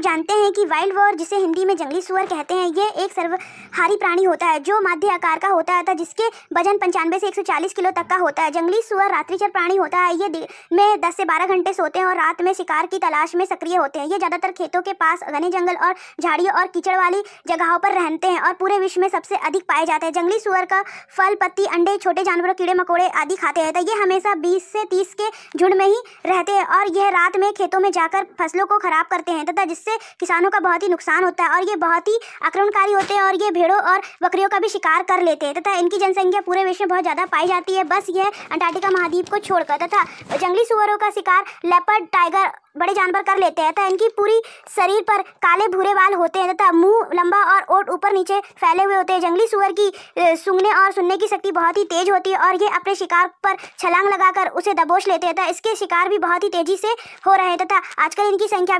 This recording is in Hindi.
आप जानते हैं कि वाइल्ड वॉर जिसे हिंदी में जंगली सुअर कहते हैं ये एक सर्वहारी प्राणी होता है जो मध्य आकार का होता है था जिसके वजन पंचानवे से 140 किलो तक का होता है जंगली सुअर रात्रिचर प्राणी होता है ये में 10 से 12 घंटे सोते हैं और रात में शिकार की तलाश में सक्रिय होते हैं ये ज़्यादातर खेतों के पास घने जंगल और झाड़ियों और कीचड़ वाली जगहों पर रहते हैं और पूरे विश्व में सबसे अधिक पाए जाते हैं जंगली सुअर का फल पत्ती अंडे छोटे जानवरों कीड़े मकोड़े आदि खाते हैं तो ये हमेशा बीस से तीस के झुंड में ही रहते हैं और यह रात में खेतों में जाकर फसलों को खराब करते हैं तथा जिससे इससे किसानों का बहुत ही नुकसान होता है और ये बहुत ही आक्रमणकारी होते हैं और ये भेड़ों और बकरियों का भी शिकार कर लेते हैं तथा इनकी जनसंख्या पूरे विश्व में बहुत ज़्यादा पाई जाती है बस ये अंटार्कटिका महाद्वीप को छोड़कर तथा जंगली सुअरों का शिकार लेपर्ड टाइगर बड़े जानवर कर लेते हैं तथा इनकी पूरी शरीर पर काले भूरे बाल होते हैं तथा मुंह लंबा और ओट ऊपर नीचे फैले हुए होते हैं जंगली सुअर की सूंघने और सुनने की शक्ति बहुत ही तेज होती है और ये अपने शिकार पर छलांग लगाकर उसे दबोच लेते हैं तथा इसके शिकार भी बहुत ही तेजी से हो रहे हैं तथा आजकल इनकी संख्या